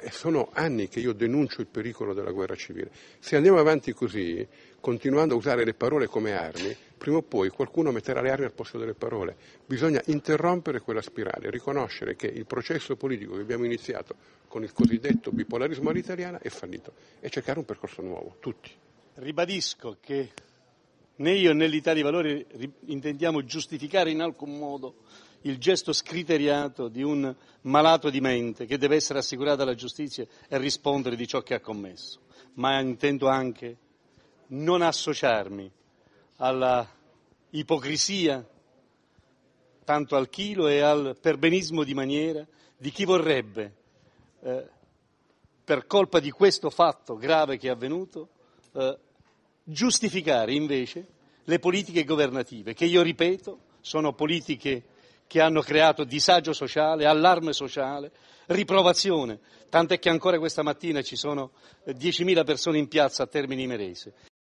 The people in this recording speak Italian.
Eh, sono anni che io denuncio il pericolo della guerra civile. Se andiamo avanti così, continuando a usare le parole come armi, prima o poi qualcuno metterà le armi al posto delle parole. Bisogna interrompere quella spirale, riconoscere che il processo politico che abbiamo iniziato con il cosiddetto bipolarismo all'italiana è fallito e cercare un percorso nuovo, tutti. Ribadisco che né io né l'Italia dei Valori intendiamo giustificare in alcun modo il gesto scriteriato di un malato di mente che deve essere assicurato alla giustizia e rispondere di ciò che ha commesso, ma intendo anche non associarmi alla ipocrisia, tanto al chilo e al perbenismo di maniera di chi vorrebbe, eh, per colpa di questo fatto grave che è avvenuto, eh, giustificare invece le politiche governative, che io ripeto sono politiche governative che hanno creato disagio sociale, allarme sociale, riprovazione, tant'è che ancora questa mattina ci sono 10.000 eh, persone in piazza a Termini Imerese.